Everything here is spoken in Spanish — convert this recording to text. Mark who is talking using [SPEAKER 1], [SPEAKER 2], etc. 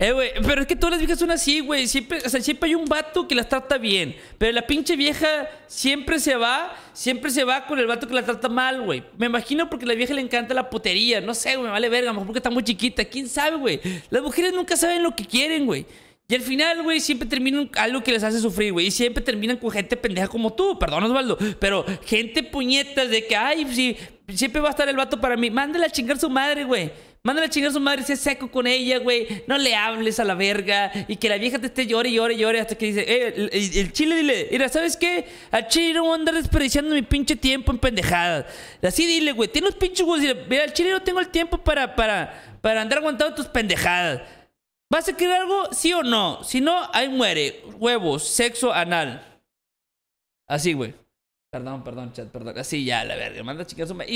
[SPEAKER 1] Eh, güey, pero es que todas las viejas son así, güey. Siempre, siempre hay un vato que las trata bien. Pero la pinche vieja siempre se va, siempre se va con el vato que la trata mal, güey. Me imagino porque a la vieja le encanta la putería. No sé, güey, me vale verga, a mejor porque está muy chiquita. ¿Quién sabe, güey? Las mujeres nunca saben lo que quieren, güey. Y al final, güey, siempre terminan algo que les hace sufrir, güey. Y siempre terminan con gente pendeja como tú, perdón Osvaldo. Pero gente puñetas de que, ay, sí, siempre va a estar el vato para mí. Mándale a chingar su madre, güey. Mándale a chingar a su madre, sea seco con ella, güey. No le hables a la verga. Y que la vieja te esté llore, llore, llore. Hasta que dice, eh, el, chile, dile, mira, ¿sabes qué? Al chile no voy a andar desperdiciando mi pinche tiempo en pendejadas. Así dile, güey. Tiene los pinches güey. Mira, al chile no tengo el tiempo para, para, para andar aguantando tus pendejadas. ¿Vas a querer algo? ¿Sí o no? Si no, ahí muere. Huevos, sexo anal. Así, güey. Perdón, perdón, chat, perdón. Así ya, la verga. Manda a chingar su madre.